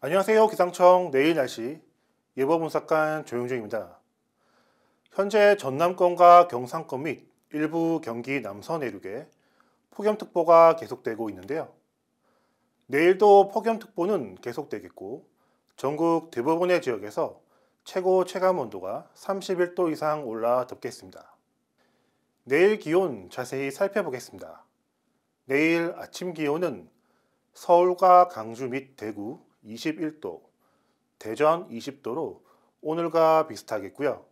안녕하세요. 기상청 내일 날씨 예보분석관 조용중입니다. 현재 전남권과 경상권 및 일부 경기 남서 내륙에 폭염특보가 계속되고 있는데요. 내일도 폭염특보는 계속되겠고 전국 대부분의 지역에서 최고 체감온도가 31도 이상 올라 덥겠습니다. 내일 기온 자세히 살펴보겠습니다. 내일 아침 기온은 서울과 강주 및 대구, 21도, 대전 20도로 오늘과 비슷하겠고요.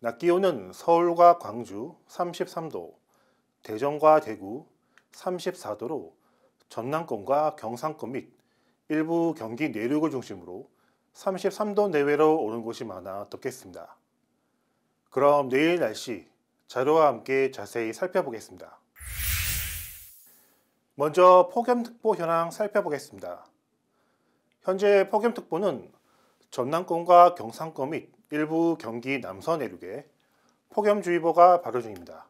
낮 기온은 서울과 광주 33도, 대전과 대구 34도로 전남권과 경상권 및 일부 경기 내륙을 중심으로 33도 내외로 오는 곳이 많아 덥겠습니다. 그럼 내일 날씨 자료와 함께 자세히 살펴보겠습니다. 먼저 폭염특보 현황 살펴보겠습니다. 현재 폭염특보는 전남권과 경상권 및 일부 경기 남서 내륙에 폭염주의보가 발효 중입니다.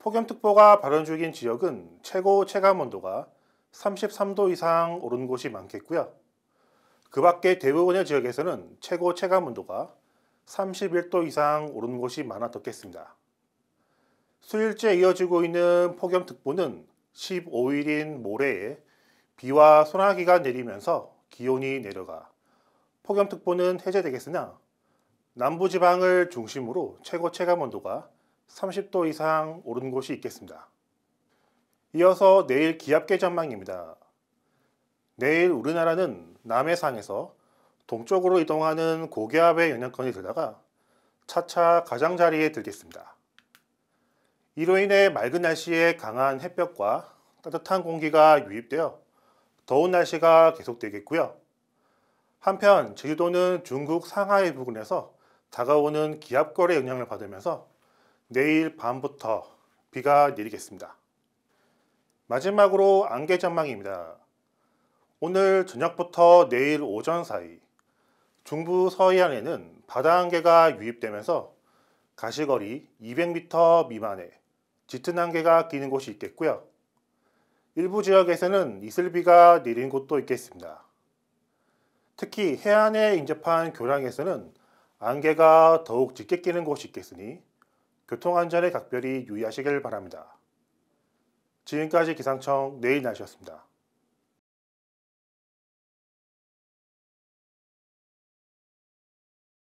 폭염특보가 발효 중인 지역은 최고 체감온도가 33도 이상 오른 곳이 많겠고요. 그 밖에 대부분의 지역에서는 최고 체감온도가 31도 이상 오른 곳이 많아졌겠습니다. 수일째 이어지고 있는 폭염특보는 15일인 모레에 비와 소나기가 내리면서 기온이 내려가 폭염특보는 해제되겠으나 남부지방을 중심으로 최고 체감온도가 30도 이상 오른 곳이 있겠습니다. 이어서 내일 기압계 전망입니다. 내일 우리나라는 남해상에서 동쪽으로 이동하는 고기압의 영향권이 들다가 차차 가장자리에 들겠습니다. 이로 인해 맑은 날씨에 강한 햇볕과 따뜻한 공기가 유입되어 더운 날씨가 계속되겠고요. 한편 제주도는 중국 상하이 부근에서 다가오는 기압골의 영향을 받으면서 내일 밤부터 비가 내리겠습니다. 마지막으로 안개 전망입니다. 오늘 저녁부터 내일 오전 사이 중부 서해안에는 바다 안개가 유입되면서 가시거리 200m 미만의 짙은 안개가 끼는 곳이 있겠고요. 일부 지역에서는 이슬비가 내린 곳도 있겠습니다. 특히 해안에 인접한 교량에서는 안개가 더욱 짙게 끼는 곳이 있겠으니 교통안전에 각별히 유의하시길 바랍니다. 지금까지 기상청 내일 날씨였습니다.